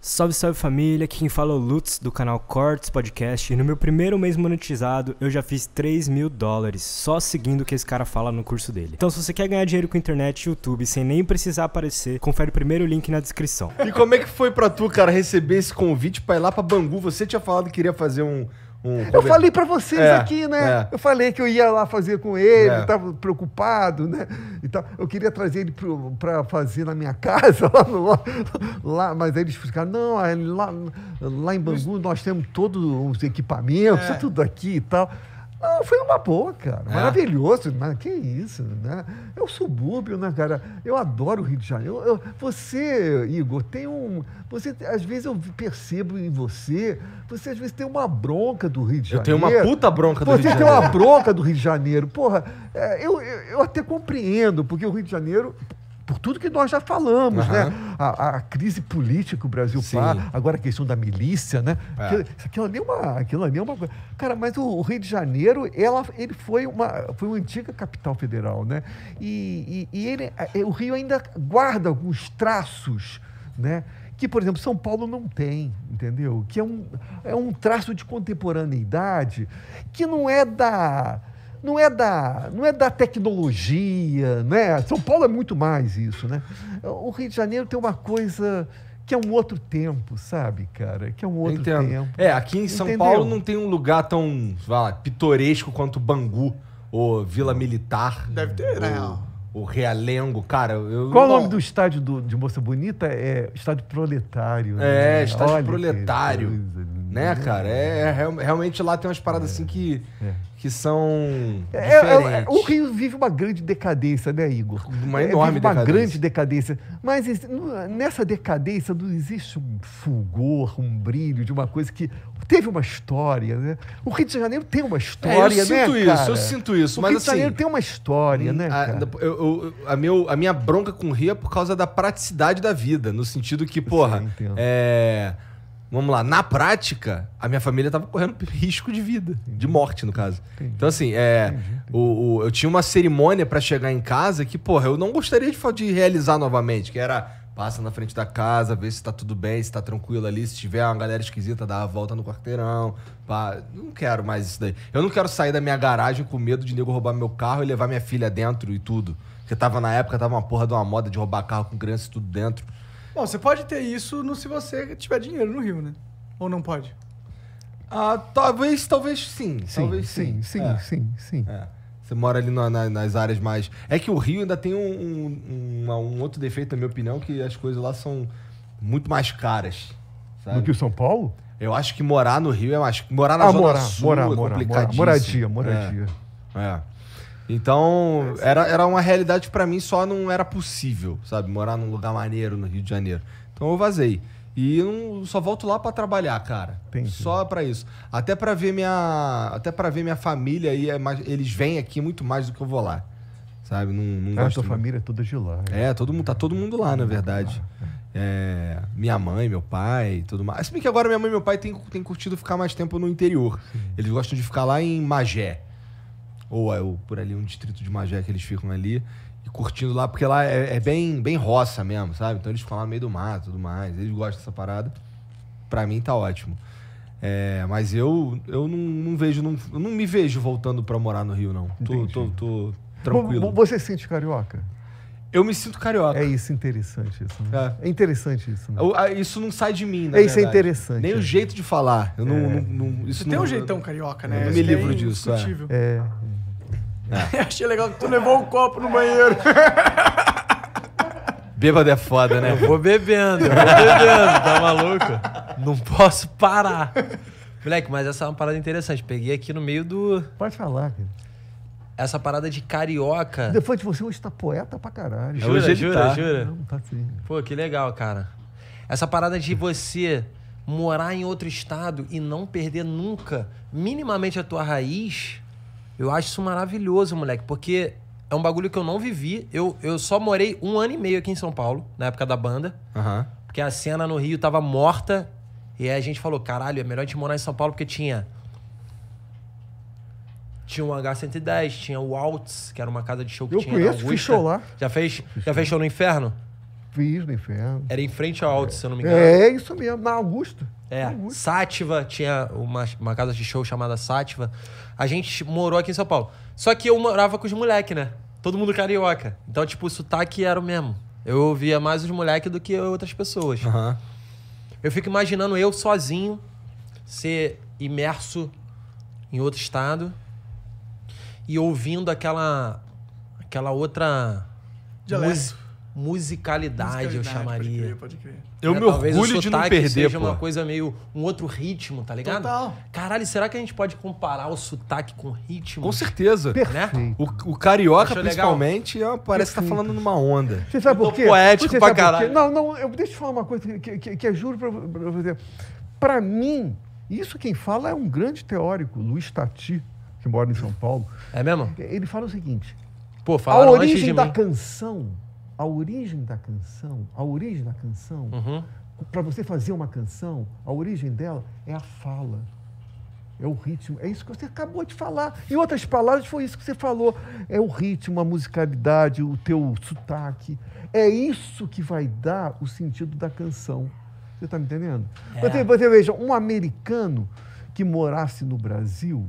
Salve, salve família, aqui quem fala é o Lutz do canal Cortes Podcast e no meu primeiro mês monetizado eu já fiz 3 mil dólares só seguindo o que esse cara fala no curso dele. Então se você quer ganhar dinheiro com internet e YouTube sem nem precisar aparecer, confere o primeiro link na descrição. E como é que foi pra tu, cara, receber esse convite pra ir lá pra Bangu? Você tinha falado que queria fazer um um... Eu falei para vocês é, aqui, né? É. Eu falei que eu ia lá fazer com ele, é. estava preocupado, né? Então, eu queria trazer ele para fazer na minha casa, lá, no, lá, lá mas aí eles ficaram, não, lá, lá em Bangu nós temos todos os equipamentos, é. tudo aqui e tal. Não, ah, foi uma boa, cara. É? Maravilhoso. Mas que isso, né? É o subúrbio, né, cara? Eu adoro o Rio de Janeiro. Eu, eu, você, Igor, tem um. Você, às vezes eu percebo em você, você às vezes tem uma bronca do Rio de Janeiro. Eu tenho uma puta bronca do você Rio de Janeiro. Você tem uma bronca do Rio de Janeiro. Porra, é, eu, eu, eu até compreendo, porque o Rio de Janeiro por tudo que nós já falamos, uhum. né? A, a, crise política que o Brasil passa, agora a questão da milícia, né? É. Aquilo, aquilo, ali é uma, aquilo é uma coisa. Cara, mas o, o, Rio de Janeiro, ela, ele foi uma, foi uma antiga capital federal, né? E, e, e ele, é, o Rio ainda guarda alguns traços, né? que, por exemplo, São Paulo não tem, entendeu? Que é um, é um traço de contemporaneidade que não é da, não é da, não é da tecnologia, né? São Paulo é muito mais isso, né? O Rio de Janeiro tem uma coisa que é um outro tempo, sabe, cara? Que é um outro Entendo. tempo. É, aqui em São Entendeu? Paulo não tem um lugar tão, lá, pitoresco quanto Bangu ou Vila Militar. Deve ter, né? O Realengo, cara. Eu... Qual o nome do estádio do, de Moça Bonita? É Estádio Proletário. Né? É, Estádio Olha Proletário. Que coisa, né, cara? É, é, realmente lá tem umas paradas assim que, é. que são. É, é, é o Rio vive uma grande decadência, né, Igor? Uma enorme uma decadência. Uma grande decadência. Mas nessa decadência não existe um fulgor, um brilho de uma coisa que teve uma história, né? O Rio de Janeiro tem uma história, né? eu sinto né, isso, eu sinto isso. O mas, Rio de Janeiro assim, tem uma história, né? A, eu, eu, a, meu, a minha bronca com o Rio é por causa da praticidade da vida, no sentido que, porra, Sim, é vamos lá, na prática, a minha família estava correndo risco de vida, de morte, no caso. Entendi. Então, assim, é, entendi, entendi. O, o, eu tinha uma cerimônia para chegar em casa que, porra, eu não gostaria de, de realizar novamente, que era passa na frente da casa, vê se tá tudo bem, se tá tranquilo ali, se tiver uma galera esquisita, dá a volta no quarteirão. Pá. Não quero mais isso daí. Eu não quero sair da minha garagem com medo de nego roubar meu carro e levar minha filha dentro e tudo. Porque tava na época, tava uma porra de uma moda de roubar carro com criança e tudo dentro. Bom, você pode ter isso no, se você tiver dinheiro no Rio, né? Ou não pode? Ah, talvez, talvez sim. sim talvez sim. Sim, sim, é. sim. sim. É. Você mora ali na, na, nas áreas mais. É que o Rio ainda tem um, um, um, outro defeito, na minha opinião, que as coisas lá são muito mais caras. Sabe? Do que o São Paulo? Eu acho que morar no Rio é mais. Morar na ah, zona morar, sul morar, é morar, moradia, moradia. É. é. Então, é assim. era, era uma realidade que pra mim só não era possível, sabe? Morar num lugar maneiro no Rio de Janeiro. Então eu vazei. E eu só volto lá para trabalhar, cara. Entendi. Só para isso. Até para ver minha, até para ver minha família aí é mais, eles vêm aqui muito mais do que eu vou lá. Sabe? Não, não a ah, sua família é toda de lá. Né? É, todo mundo tá todo mundo lá, na ah, verdade. Tá. É, minha mãe, meu pai, tudo mais. Se bem que agora minha mãe e meu pai têm, têm curtido ficar mais tempo no interior. Eles gostam de ficar lá em Magé. É, ou, por ali um distrito de Magé que eles ficam ali e curtindo lá, porque lá é, é, bem, bem roça mesmo, sabe? Então eles ficam lá no meio do mato tudo mais. Eles gostam dessa parada. Pra mim tá ótimo. É, mas eu, eu não, não vejo, não, não me vejo voltando pra morar no Rio, não. Tô, tô, tô, tranquilo. Você sente carioca? Eu me sinto carioca. É isso, interessante isso. Né? É. é. interessante isso. Né? Isso não sai de mim, né? Isso é verdade. é interessante. Nem é. o né? jeito de falar. Eu não, é. não, não, isso tem um jeitão carioca, né? Eu não me é livro disso. É. É. Eu achei legal que tu levou um copo no banheiro. Bêbado é foda, né? Eu vou bebendo, eu vou bebendo, tá maluco? Não posso parar. Moleque, mas essa é uma parada interessante. Peguei aqui no meio do. Pode falar, cara. Essa parada de carioca. Defante, você hoje tá poeta pra caralho. Jura, jura, jura? Tá. jura? Não, tá Pô, que legal, cara. Essa parada de você morar em outro estado e não perder nunca minimamente a tua raiz eu acho isso maravilhoso, moleque, porque é um bagulho que eu não vivi. Eu, eu só morei um ano e meio aqui em São Paulo, na época da banda. Uhum. Porque a cena no Rio tava morta. E aí a gente falou, caralho, é melhor a gente morar em São Paulo porque tinha. Tinha um H110, tinha o Alts, que era uma casa de show que eu tinha. Eu conheço, fiz show lá. Já fez, já fez show no Inferno? Fiz no inferno. Era em frente ao Alto, é. se eu não me engano. É, é isso mesmo, na Augusto. É, Augusto. Sátiva, tinha uma, uma casa de show chamada Sátiva. A gente morou aqui em São Paulo. Só que eu morava com os moleques, né? Todo mundo carioca. Então, tipo, o sotaque era o mesmo. Eu ouvia mais os moleques do que outras pessoas. Uhum. Eu fico imaginando eu sozinho ser imerso em outro estado e ouvindo aquela aquela outra Dialeto. música musicalidade, eu chamaria. Pode crer, pode crer. Eu é, me orgulho de não perder, seja pô. uma coisa meio um outro ritmo, tá ligado? Total. Caralho, será que a gente pode comparar o sotaque com ritmo? Com certeza. Né? Perfeito. Né? O, o carioca Achou principalmente é, parece Perfeito. que tá falando numa onda. Você sabe por quê? Poético Você pra caralho. Não, não, eu deixa eu falar uma coisa que, que, que eu juro pra, pra você. Pra mim, isso quem fala é um grande teórico, Luiz Tati, que mora em São Paulo. É mesmo? Ele fala o seguinte: Pô, a origem da canção a origem da canção, a origem da canção, uhum. para você fazer uma canção, a origem dela é a fala. É o ritmo, é isso que você acabou de falar. Em outras palavras, foi isso que você falou. É o ritmo, a musicalidade, o teu sotaque. É isso que vai dar o sentido da canção. Você está me entendendo? É. Você, você veja, um americano que morasse no Brasil,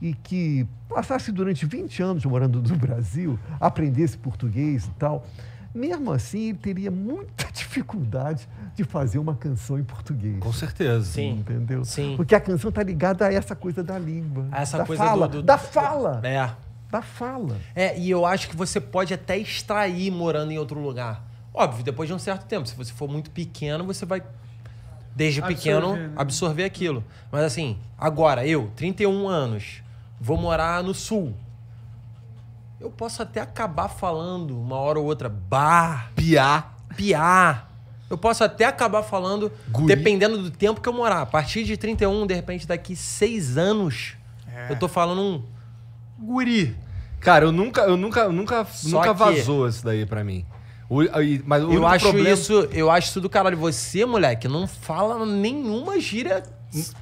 e que passasse durante 20 anos morando no Brasil, aprendesse português e tal, mesmo assim, ele teria muita dificuldade de fazer uma canção em português. Com certeza. Sim. Entendeu? Sim. Porque a canção está ligada a essa coisa da língua. A essa da coisa fala, do, do, Da fala. É. Da fala. É, e eu acho que você pode até extrair morando em outro lugar. Óbvio, depois de um certo tempo. Se você for muito pequeno, você vai desde absorver, pequeno né? absorver aquilo. Mas assim, agora eu, 31 anos, vou morar no sul. Eu posso até acabar falando uma hora ou outra bah, piá, piá. Eu posso até acabar falando, dependendo do tempo que eu morar. A partir de 31, de repente, daqui seis anos, é. eu tô falando um guri. Cara, eu nunca, eu nunca, nunca, Só nunca vazou que... isso daí pra mim. O, mas eu acho problema... isso, eu acho isso do caralho. Você, moleque, não fala nenhuma gíria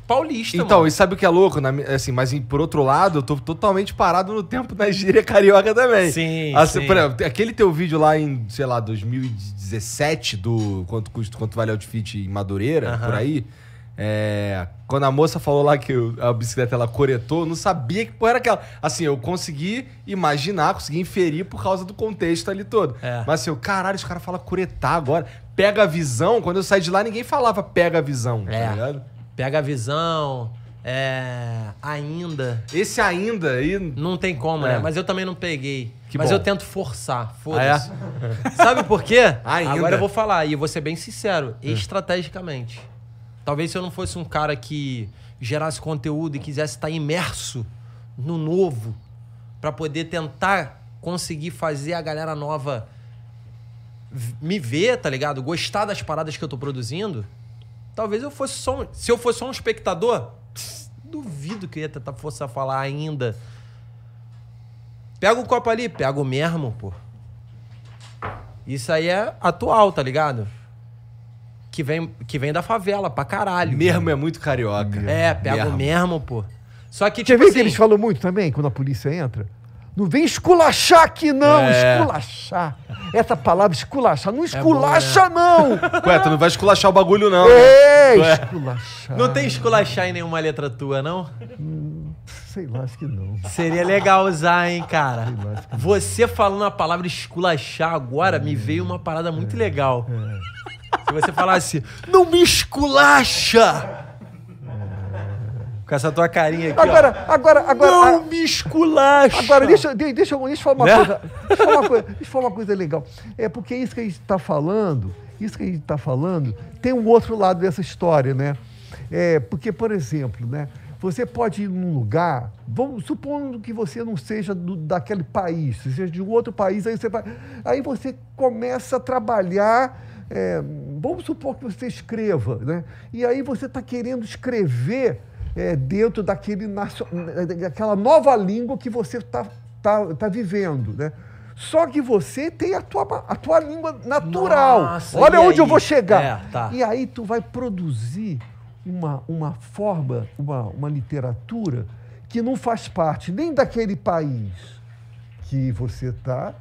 paulista, então, mano. e sabe o que é louco? Na, assim, mas por outro lado, eu tô totalmente parado no tempo na gíria carioca também. Sim, assim, sim. Exemplo, aquele teu vídeo lá em, sei lá, 2017 do quanto custa, quanto vale outfit em Madureira, uh -huh. por aí. É, quando a moça falou lá que a bicicleta ela coretou, eu não sabia que porra era aquela. Assim, eu consegui imaginar, consegui inferir por causa do contexto ali todo. É. Mas assim, eu, caralho, os caras falam coretar agora. Pega a visão. Quando eu saí de lá, ninguém falava pega a visão, tá é. tá ligado? Pega a visão. É. Ainda. Esse ainda aí. Não tem como, é. né? Mas eu também não peguei. Que Mas bom. eu tento forçar. Foda-se. Ah, é? Sabe por quê? Ainda. Agora eu vou falar, e eu vou ser bem sincero, é. estrategicamente. Talvez se eu não fosse um cara que gerasse conteúdo e quisesse estar imerso no novo, para poder tentar conseguir fazer a galera nova me ver, tá ligado? Gostar das paradas que eu tô produzindo Talvez eu fosse só um, se eu fosse só um espectador, duvido que eu ia tentar força a falar ainda. Pega o copo ali, pega o mesmo, pô. Isso aí é atual, tá ligado? Que vem, que vem da favela pra caralho. Mesmo cara. é muito carioca. É, pega o mesmo, pô. Só que, tipo Você vê assim, que eles falam muito também quando a polícia entra? Não vem esculachar aqui, não. É. Esculachar. Essa palavra esculachar. Não esculacha, é bom, né? não. Ué, tu não vai esculachar o bagulho, não. Né? É, esculachar. Não tem esculachar em nenhuma letra tua, não? Hum, sei lá, acho que não. Seria legal usar, hein, cara? Sei lá, acho que não. Você falando a palavra esculachar agora, é. me veio uma parada muito é. legal. É. Se você falasse, não me esculacha! Com essa tua carinha aqui. Agora, ó. agora, agora. Não a... me esculacha. Agora, deixa, deixa, deixa, eu falar uma né? coisa. Deixa eu falar uma coisa, deixa eu falar uma coisa legal. É porque isso que a gente está falando, isso que a gente está falando, tem um outro lado dessa história, né? É, porque, por exemplo, né? Você pode ir num lugar, vamos, supondo que você não seja do, daquele país, seja de um outro país, aí você, vai, aí você começa a trabalhar. É, vamos supor que você escreva, né? E aí você está querendo escrever é, dentro daquele, daquela nova língua que você está tá, tá vivendo, né? Só que você tem a tua, a tua língua natural. Nossa, Olha onde aí? eu vou chegar. É, tá. E aí tu vai produzir uma, uma forma, uma, uma literatura que não faz parte nem daquele país que você está,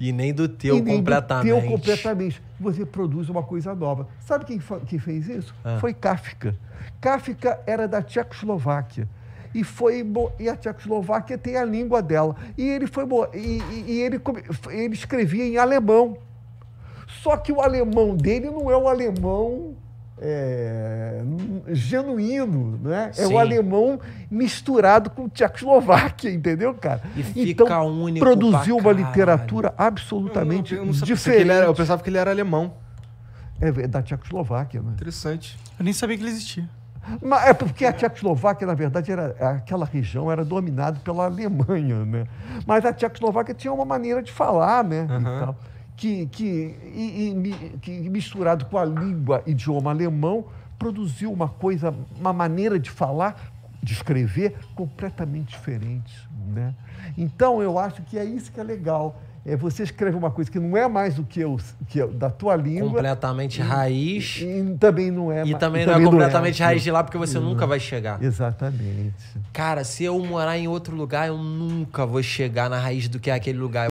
e nem do teu e nem completamente. Do teu completamente. Você produz uma coisa nova. Sabe quem, quem fez isso? Ah. Foi Kafka. Kafka era da Tchecoslováquia. E, foi, e a Tchecoslováquia tem a língua dela. E ele foi e, e ele, ele escrevia em alemão. Só que o alemão dele não é o alemão é, genuíno, né? Sim. É o alemão misturado com Tchecoslováquia, entendeu, cara? E fica então, único produziu uma literatura absolutamente eu, eu, eu diferente. Era, eu pensava que ele era alemão. É, é da Tchecoslováquia, né? Interessante. Eu nem sabia que ele existia. Mas é porque a Tchecoslováquia, na verdade, era, aquela região era dominada pela Alemanha, né? Mas a Tchecoslováquia tinha uma maneira de falar, né? Uhum que, que, e, e, que misturado com a língua, idioma alemão, produziu uma coisa, uma maneira de falar, de escrever completamente diferente. Né? Então, eu acho que é isso que é legal. É você escreve uma coisa que não é mais do que, eu, que eu, da tua língua. Completamente e, raiz. E, e, também não é E também, e não é também é completamente não é. raiz de lá, porque você não. Uhum. nunca vai chegar. Exatamente. Cara, se eu morar em outro lugar, eu nunca vou chegar na raiz do que é aquele lugar.